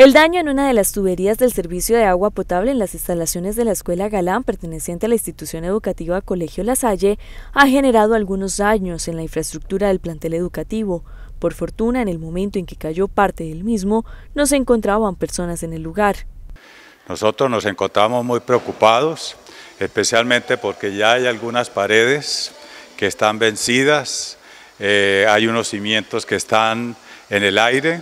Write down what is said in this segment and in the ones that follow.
El daño en una de las tuberías del servicio de agua potable en las instalaciones de la Escuela Galán, perteneciente a la institución educativa Colegio La Salle, ha generado algunos daños en la infraestructura del plantel educativo. Por fortuna, en el momento en que cayó parte del mismo, no se encontraban personas en el lugar. Nosotros nos encontramos muy preocupados, especialmente porque ya hay algunas paredes que están vencidas, eh, hay unos cimientos que están en el aire,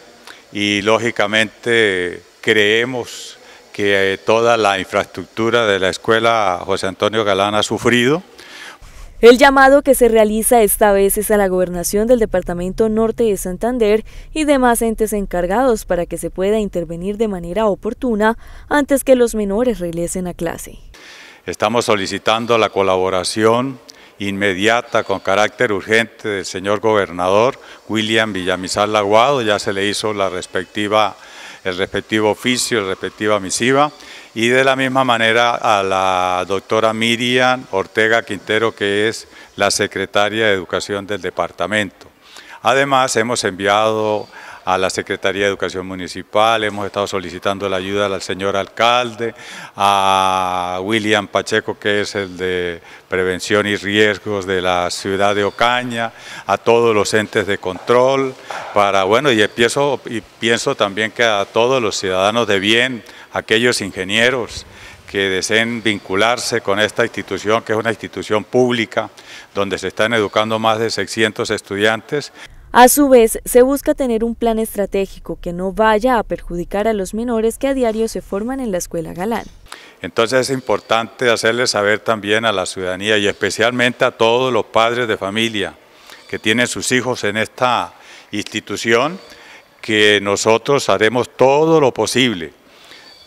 y lógicamente creemos que eh, toda la infraestructura de la escuela José Antonio Galán ha sufrido. El llamado que se realiza esta vez es a la gobernación del Departamento Norte de Santander y demás entes encargados para que se pueda intervenir de manera oportuna antes que los menores regresen a clase. Estamos solicitando la colaboración inmediata con carácter urgente del señor gobernador William Villamizar Laguado, ya se le hizo la respectiva, el respectivo oficio, la respectiva misiva, y de la misma manera a la doctora Miriam Ortega Quintero, que es la secretaria de Educación del departamento. Además, hemos enviado a la Secretaría de Educación Municipal, hemos estado solicitando la ayuda al señor alcalde, a William Pacheco, que es el de Prevención y Riesgos de la ciudad de Ocaña, a todos los entes de control, para, bueno, y, empiezo, y pienso también que a todos los ciudadanos de bien, aquellos ingenieros, que deseen vincularse con esta institución, que es una institución pública, donde se están educando más de 600 estudiantes. A su vez, se busca tener un plan estratégico que no vaya a perjudicar a los menores que a diario se forman en la escuela Galán. Entonces es importante hacerle saber también a la ciudadanía y especialmente a todos los padres de familia que tienen sus hijos en esta institución que nosotros haremos todo lo posible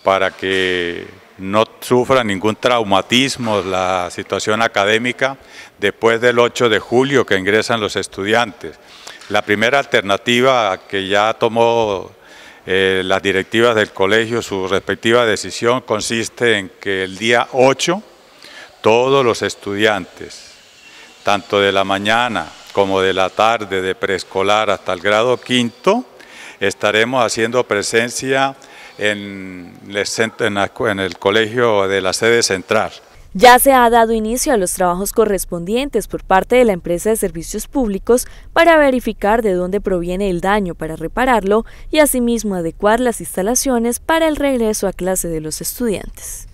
para que no sufra ningún traumatismo la situación académica después del 8 de julio que ingresan los estudiantes. La primera alternativa que ya tomó eh, las directivas del colegio, su respectiva decisión, consiste en que el día 8 todos los estudiantes, tanto de la mañana como de la tarde, de preescolar hasta el grado quinto, estaremos haciendo presencia en el, colegio de la sede central. Ya se ha dado inicio a los trabajos correspondientes por parte de la empresa de servicios públicos para verificar de dónde proviene el daño para repararlo y asimismo adecuar las instalaciones para el regreso a clase de los estudiantes.